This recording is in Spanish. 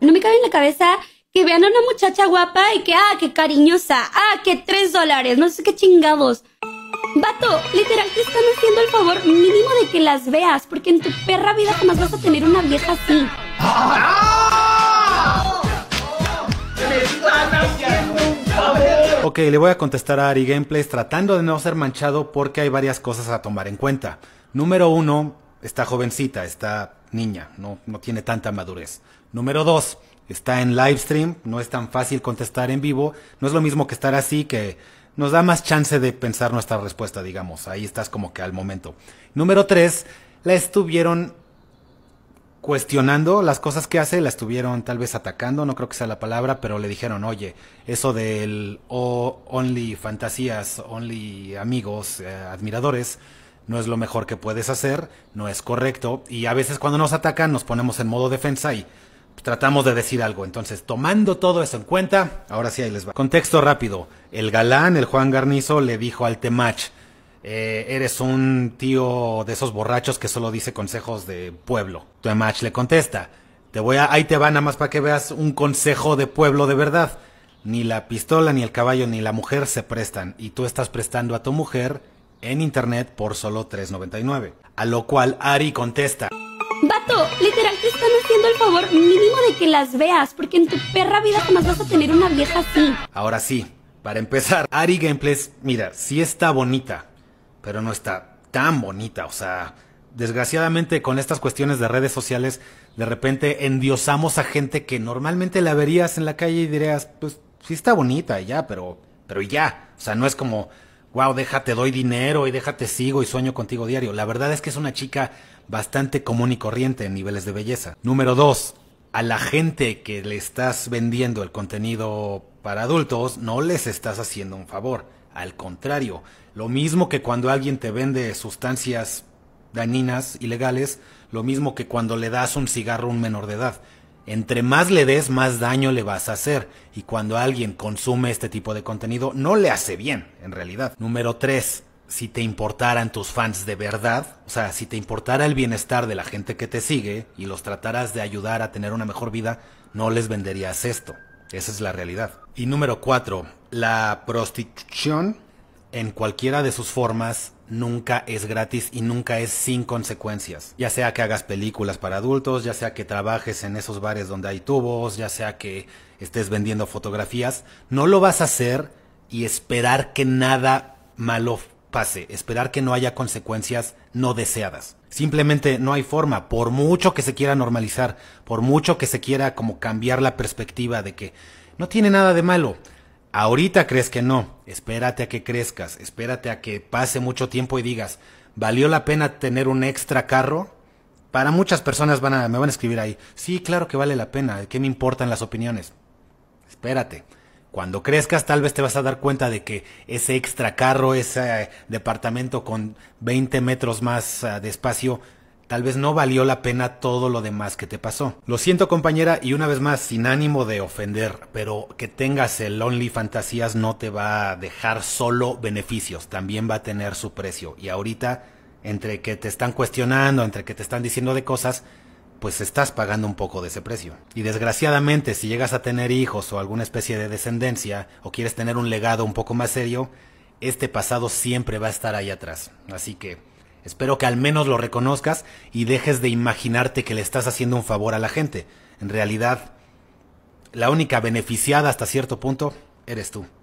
no me cabe en la cabeza que vean a una muchacha guapa y que, ah, qué cariñosa, ah, qué tres dólares, no sé qué chingados. Vato, literal te están haciendo el favor mínimo de que las veas, porque en tu perra vida jamás vas a tener una vieja así. Ok, le voy a contestar a Ari Gameplays tratando de no ser manchado porque hay varias cosas a tomar en cuenta. Número uno, está jovencita, está niña, no, no tiene tanta madurez. Número dos, está en live stream, no es tan fácil contestar en vivo, no es lo mismo que estar así que nos da más chance de pensar nuestra respuesta, digamos, ahí estás como que al momento. Número tres, la estuvieron cuestionando las cosas que hace, la estuvieron tal vez atacando, no creo que sea la palabra, pero le dijeron, oye, eso del o only fantasías, only amigos, eh, admiradores, no es lo mejor que puedes hacer, no es correcto, y a veces cuando nos atacan nos ponemos en modo defensa y tratamos de decir algo. Entonces, tomando todo eso en cuenta, ahora sí ahí les va. Contexto rápido. El galán, el Juan Garnizo, le dijo al Temach, eh, eres un tío de esos borrachos que solo dice consejos de pueblo. Temach le contesta, te voy a, ahí te va nada más para que veas un consejo de pueblo de verdad. Ni la pistola, ni el caballo, ni la mujer se prestan, y tú estás prestando a tu mujer en internet por solo 3.99. A lo cual Ari contesta. Literal, te están haciendo el favor mínimo de que las veas, porque en tu perra vida jamás vas a tener una vieja así. Ahora sí, para empezar, Ari Gameplays, mira, sí está bonita, pero no está tan bonita, o sea, desgraciadamente con estas cuestiones de redes sociales, de repente endiosamos a gente que normalmente la verías en la calle y dirías, pues sí está bonita, y ya, pero, pero ya, o sea, no es como wow, déjate, doy dinero y déjate, sigo y sueño contigo diario. La verdad es que es una chica bastante común y corriente en niveles de belleza. Número dos, a la gente que le estás vendiendo el contenido para adultos, no les estás haciendo un favor. Al contrario, lo mismo que cuando alguien te vende sustancias dañinas, ilegales, lo mismo que cuando le das un cigarro a un menor de edad. Entre más le des, más daño le vas a hacer. Y cuando alguien consume este tipo de contenido, no le hace bien, en realidad. Número 3. Si te importaran tus fans de verdad, o sea, si te importara el bienestar de la gente que te sigue y los trataras de ayudar a tener una mejor vida, no les venderías esto. Esa es la realidad. Y número 4. La prostitución en cualquiera de sus formas nunca es gratis y nunca es sin consecuencias. Ya sea que hagas películas para adultos, ya sea que trabajes en esos bares donde hay tubos, ya sea que estés vendiendo fotografías, no lo vas a hacer y esperar que nada malo pase, esperar que no haya consecuencias no deseadas. Simplemente no hay forma, por mucho que se quiera normalizar, por mucho que se quiera como cambiar la perspectiva de que no tiene nada de malo, Ahorita crees que no, espérate a que crezcas, espérate a que pase mucho tiempo y digas, ¿valió la pena tener un extra carro? Para muchas personas van a, me van a escribir ahí, sí, claro que vale la pena, ¿qué me importan las opiniones? Espérate, cuando crezcas tal vez te vas a dar cuenta de que ese extra carro, ese eh, departamento con 20 metros más ah, de espacio, Tal vez no valió la pena todo lo demás que te pasó. Lo siento compañera y una vez más, sin ánimo de ofender, pero que tengas el Only Fantasías no te va a dejar solo beneficios, también va a tener su precio. Y ahorita, entre que te están cuestionando, entre que te están diciendo de cosas, pues estás pagando un poco de ese precio. Y desgraciadamente, si llegas a tener hijos o alguna especie de descendencia, o quieres tener un legado un poco más serio, este pasado siempre va a estar ahí atrás. Así que Espero que al menos lo reconozcas y dejes de imaginarte que le estás haciendo un favor a la gente. En realidad, la única beneficiada hasta cierto punto eres tú.